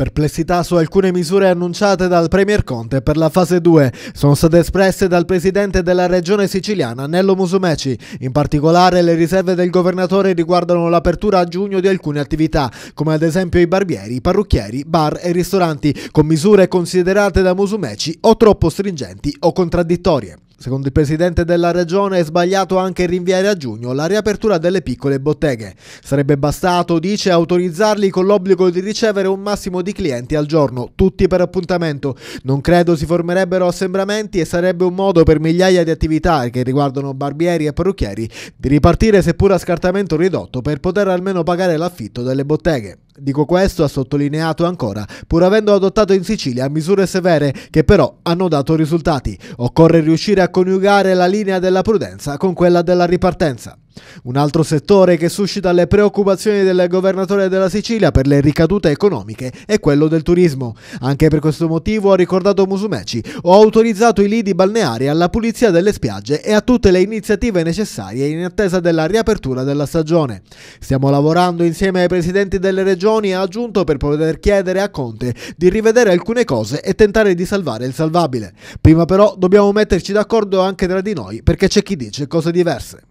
Perplessità su alcune misure annunciate dal Premier Conte per la fase 2 sono state espresse dal presidente della regione siciliana Nello Musumeci. In particolare le riserve del governatore riguardano l'apertura a giugno di alcune attività, come ad esempio i barbieri, i parrucchieri, bar e ristoranti, con misure considerate da Musumeci o troppo stringenti o contraddittorie. Secondo il presidente della regione è sbagliato anche rinviare a giugno la riapertura delle piccole botteghe. Sarebbe bastato, dice, autorizzarli con l'obbligo di ricevere un massimo di clienti al giorno, tutti per appuntamento. Non credo si formerebbero assembramenti e sarebbe un modo per migliaia di attività che riguardano barbieri e parrucchieri di ripartire seppur a scartamento ridotto per poter almeno pagare l'affitto delle botteghe. Dico questo, ha sottolineato ancora, pur avendo adottato in Sicilia misure severe che però hanno dato risultati. Occorre riuscire a coniugare la linea della prudenza con quella della ripartenza. Un altro settore che suscita le preoccupazioni del governatore della Sicilia per le ricadute economiche è quello del turismo. Anche per questo motivo, ha ricordato Musumeci, ho autorizzato i lidi balneari alla pulizia delle spiagge e a tutte le iniziative necessarie in attesa della riapertura della stagione. Stiamo lavorando insieme ai presidenti delle regioni, ha aggiunto, per poter chiedere a Conte di rivedere alcune cose e tentare di salvare il salvabile. Prima però dobbiamo metterci d'accordo anche tra di noi perché c'è chi dice cose diverse.